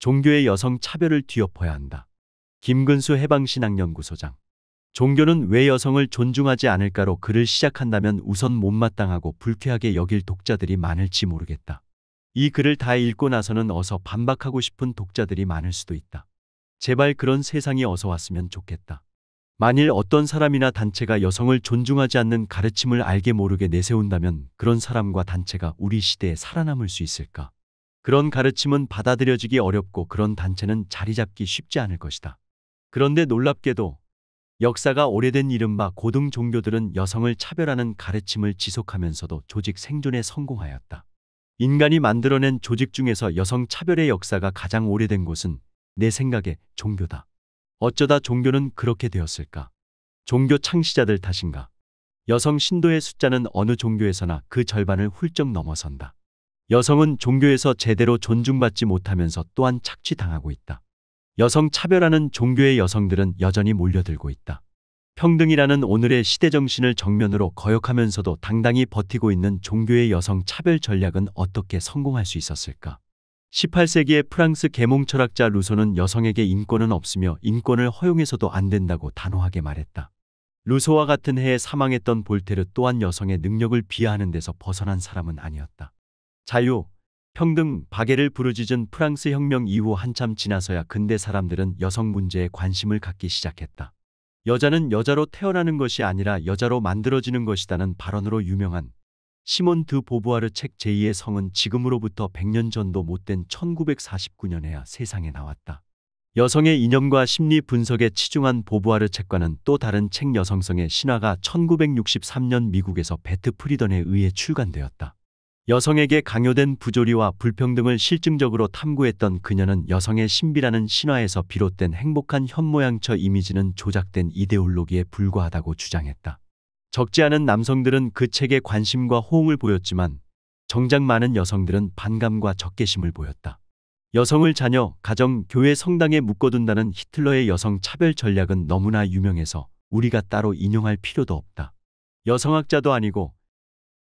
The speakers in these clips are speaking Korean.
종교의 여성 차별을 뒤엎어야 한다. 김근수 해방신학연구소장. 종교는 왜 여성을 존중하지 않을까로 글을 시작한다면 우선 못마땅하고 불쾌하게 여길 독자들이 많을지 모르겠다. 이 글을 다 읽고 나서는 어서 반박하고 싶은 독자들이 많을 수도 있다. 제발 그런 세상이 어서 왔으면 좋겠다. 만일 어떤 사람이나 단체가 여성을 존중하지 않는 가르침을 알게 모르게 내세운다면 그런 사람과 단체가 우리 시대에 살아남을 수 있을까? 그런 가르침은 받아들여지기 어렵고 그런 단체는 자리 잡기 쉽지 않을 것이다. 그런데 놀랍게도 역사가 오래된 이른바 고등 종교들은 여성을 차별하는 가르침을 지속하면서도 조직 생존에 성공하였다. 인간이 만들어낸 조직 중에서 여성 차별의 역사가 가장 오래된 곳은 내 생각에 종교다. 어쩌다 종교는 그렇게 되었을까? 종교 창시자들 탓인가? 여성 신도의 숫자는 어느 종교에서나 그 절반을 훌쩍 넘어선다. 여성은 종교에서 제대로 존중받지 못하면서 또한 착취당하고 있다. 여성 차별하는 종교의 여성들은 여전히 몰려들고 있다. 평등이라는 오늘의 시대 정신을 정면으로 거역하면서도 당당히 버티고 있는 종교의 여성 차별 전략은 어떻게 성공할 수 있었을까? 18세기의 프랑스 계몽 철학자 루소는 여성에게 인권은 없으며 인권을 허용해서도 안 된다고 단호하게 말했다. 루소와 같은 해에 사망했던 볼테르 또한 여성의 능력을 비하하는 데서 벗어난 사람은 아니었다. 자유, 평등, 박애를 부르짖은 프랑스 혁명 이후 한참 지나서야 근대 사람들은 여성 문제에 관심을 갖기 시작했다. 여자는 여자로 태어나는 것이 아니라 여자로 만들어지는 것이다는 발언으로 유명한 시몬 드 보부아르 책 제2의 성은 지금으로부터 100년 전도 못된 1949년에야 세상에 나왔다. 여성의 이념과 심리 분석에 치중한 보부아르 책과는 또 다른 책 여성성의 신화가 1963년 미국에서 베트 프리던에 의해 출간되었다. 여성에게 강요된 부조리와 불평등을 실증적으로 탐구했던 그녀는 여성의 신비라는 신화에서 비롯된 행복한 현모양처 이미지는 조작된 이데올로기에 불과하다고 주장했다. 적지 않은 남성들은 그 책에 관심과 호응을 보였지만 정작 많은 여성들은 반감과 적개심을 보였다. 여성을 자녀, 가정, 교회 성당에 묶어둔다는 히틀러의 여성 차별 전략은 너무나 유명해서 우리가 따로 인용할 필요도 없다. 여성학자도 아니고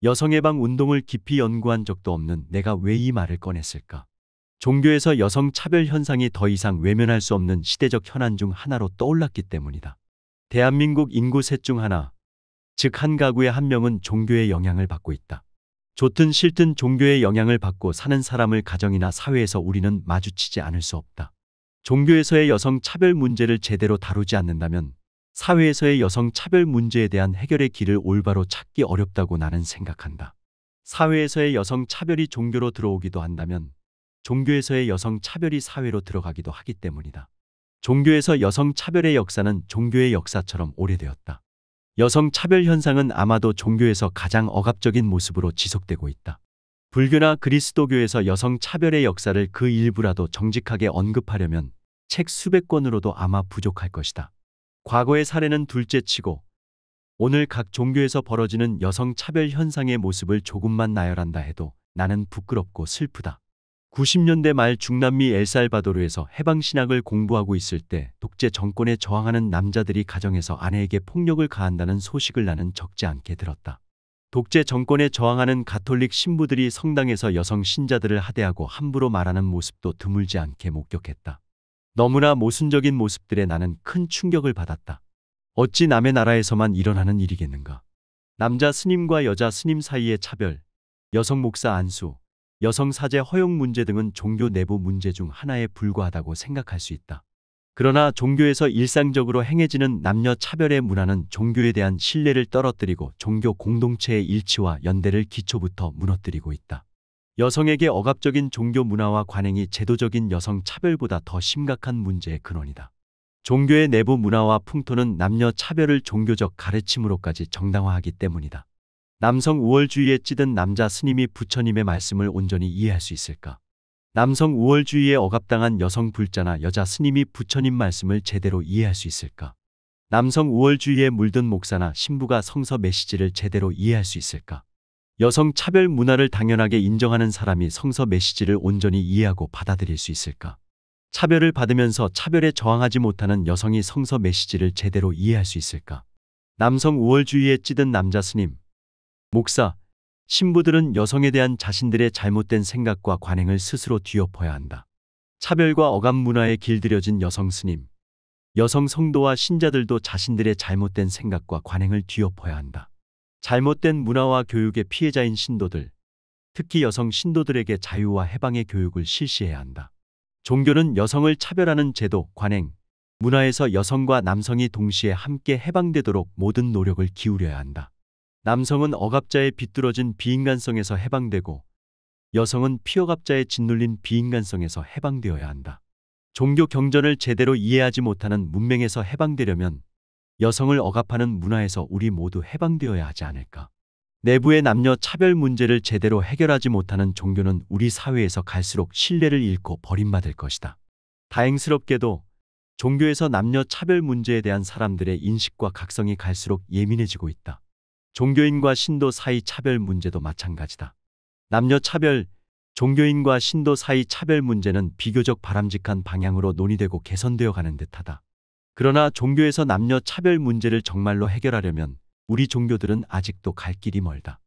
여성의 방 운동을 깊이 연구한 적도 없는 내가 왜 이 말을 꺼냈을까? 종교에서 여성 차별 현상이 더 이상 외면할 수 없는 시대적 현안 중 하나로 떠올랐기 때문이다. 대한민국 인구 셋 중 하나, 즉 한가구의한 명은 종교의 영향을 받고 있다. 좋든 싫든 종교의 영향을 받고 사는 사람을 가정이나 사회에서 우리는 마주치지 않을 수 없다. 종교에서의 여성 차별 문제를 제대로 다루지 않는다면 사회에서의 여성 차별 문제에 대한 해결의 길을 올바로 찾기 어렵다고 나는 생각한다. 사회에서의 여성 차별이 종교로 들어오기도 한다면 종교에서의 여성 차별이 사회로 들어가기도 하기 때문이다. 종교에서 여성 차별의 역사는 종교의 역사처럼 오래되었다. 여성 차별 현상은 아마도 종교에서 가장 억압적인 모습으로 지속되고 있다. 불교나 그리스도교에서 여성 차별의 역사를 그 일부라도 정직하게 언급하려면 책 수백 권으로도 아마 부족할 것이다. 과거의 사례는 둘째치고 오늘 각 종교에서 벌어지는 여성 차별 현상의 모습을 조금만 나열한다 해도 나는 부끄럽고 슬프다. 90년대 말 중남미 엘살바도르에서 해방신학을 공부하고 있을 때 독재 정권에 저항하는 남자들이 가정에서 아내에게 폭력을 가한다는 소식을 나는 적지 않게 들었다. 독재 정권에 저항하는 가톨릭 신부들이 성당에서 여성 신자들을 하대하고 함부로 말하는 모습도 드물지 않게 목격했다. 너무나 모순적인 모습들에 나는 큰 충격을 받았다. 어찌 남의 나라에서만 일어나는 일이겠는가. 남자 스님과 여자 스님 사이의 차별, 여성 목사 안수, 여성 사제 허용 문제 등은 종교 내부 문제 중 하나에 불과하다고 생각할 수 있다. 그러나 종교에서 일상적으로 행해지는 남녀 차별의 문화는 종교에 대한 신뢰를 떨어뜨리고 종교 공동체의 일치와 연대를 기초부터 무너뜨리고 있다. 여성에게 억압적인 종교 문화와 관행이 제도적인 여성 차별보다 더 심각한 문제의 근원이다. 종교의 내부 문화와 풍토는 남녀 차별을 종교적 가르침으로까지 정당화하기 때문이다. 남성 우월주의에 찌든 남자 스님이 부처님의 말씀을 온전히 이해할 수 있을까? 남성 우월주의에 억압당한 여성 불자나 여자 스님이 부처님 말씀을 제대로 이해할 수 있을까? 남성 우월주의에 물든 목사나 신부가 성서 메시지를 제대로 이해할 수 있을까? 여성 차별 문화를 당연하게 인정하는 사람이 성서 메시지를 온전히 이해하고 받아들일 수 있을까? 차별을 받으면서 차별에 저항하지 못하는 여성이 성서 메시지를 제대로 이해할 수 있을까? 남성 우월주의에 찌든 남자 스님, 목사, 신부들은 여성에 대한 자신들의 잘못된 생각과 관행을 스스로 뒤엎어야 한다. 차별과 억압 문화에 길들여진 여성 스님, 여성 성도와 신자들도 자신들의 잘못된 생각과 관행을 뒤엎어야 한다. 잘못된 문화와 교육의 피해자인 신도들, 특히 여성 신도들에게 자유와 해방의 교육을 실시해야 한다. 종교는 여성을 차별하는 제도, 관행, 문화에서 여성과 남성이 동시에 함께 해방되도록 모든 노력을 기울여야 한다. 남성은 억압자의 비뚤어진 비인간성에서 해방되고 여성은 피억압자의 짓눌린 비인간성에서 해방되어야 한다. 종교 경전을 제대로 이해하지 못하는 문명에서 해방되려면 여성을 억압하는 문화에서 우리 모두 해방되어야 하지 않을까. 내부의 남녀 차별 문제를 제대로 해결하지 못하는 종교는 우리 사회에서 갈수록 신뢰를 잃고 버림받을 것이다. 다행스럽게도 종교에서 남녀 차별 문제에 대한 사람들의 인식과 각성이 갈수록 예민해지고 있다. 종교인과 신도 사이 차별 문제도 마찬가지다. 남녀 차별, 종교인과 신도 사이 차별 문제는 비교적 바람직한 방향으로 논의되고 개선되어 가는 듯하다. 그러나 종교에서 남녀 차별 문제를 정말로 해결하려면 우리 종교들은 아직도 갈 길이 멀다.